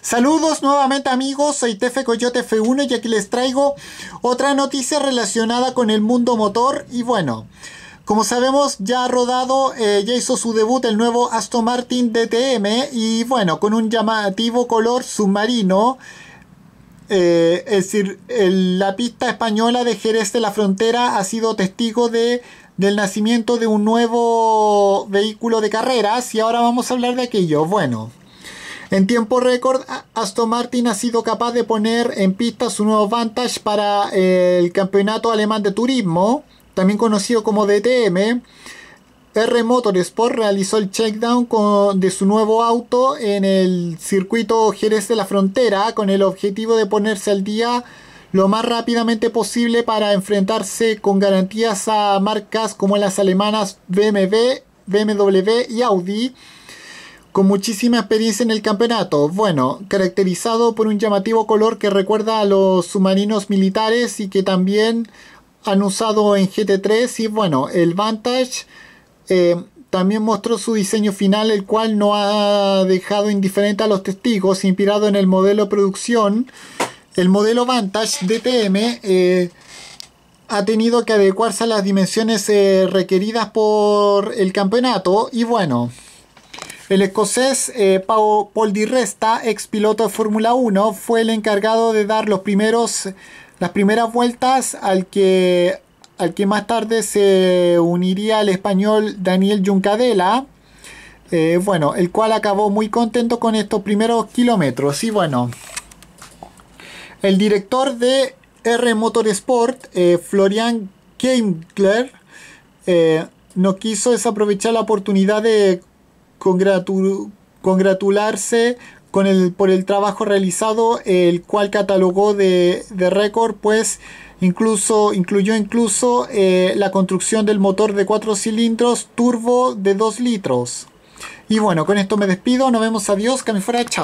Saludos nuevamente amigos, soy Tefe Coyote F1 y aquí les traigo otra noticia relacionada con el mundo motor y bueno, como sabemos ya ha rodado, eh, ya hizo su debut el nuevo Aston Martin DTM y bueno, con un llamativo color submarino. Eh, es decir, la pista española de Jerez de la Frontera ha sido testigo de, del nacimiento de un nuevo vehículo de carreras y ahora vamos a hablar de aquello. Bueno, en tiempo récord, Aston Martin ha sido capaz de poner en pista su nuevo Vantage para eh, el Campeonato Alemán de Turismo, también conocido como DTM. R Motorsport realizó el checkdown con, de su nuevo auto en el circuito Jerez de la Frontera con el objetivo de ponerse al día lo más rápidamente posible para enfrentarse con garantías a marcas como las alemanas BMW, BMW y Audi con muchísima experiencia en el campeonato, bueno, caracterizado por un llamativo color que recuerda a los submarinos militares y que también han usado en GT3 y bueno, el Vantage eh, también mostró su diseño final, el cual no ha dejado indiferente a los testigos, inspirado en el modelo producción. El modelo Vantage DTM eh, ha tenido que adecuarse a las dimensiones eh, requeridas por el campeonato y bueno, el escocés eh, Paul Di Resta, ex piloto de Fórmula 1, fue el encargado de dar los primeros, las primeras vueltas al que, al que más tarde se uniría el español Daniel Juncadela. Eh, bueno, el cual acabó muy contento con estos primeros kilómetros. Y bueno, el director de R Motorsport, eh, Florian Keimkler, eh, no quiso desaprovechar la oportunidad de congratularse con el, por el trabajo realizado, el cual catalogó de, récord, pues incluso, incluyó incluso eh, la construcción del motor de 4 cilindros turbo de 2 litros. Y bueno, con esto me despido, nos vemos, adiós, que me fuera, chao.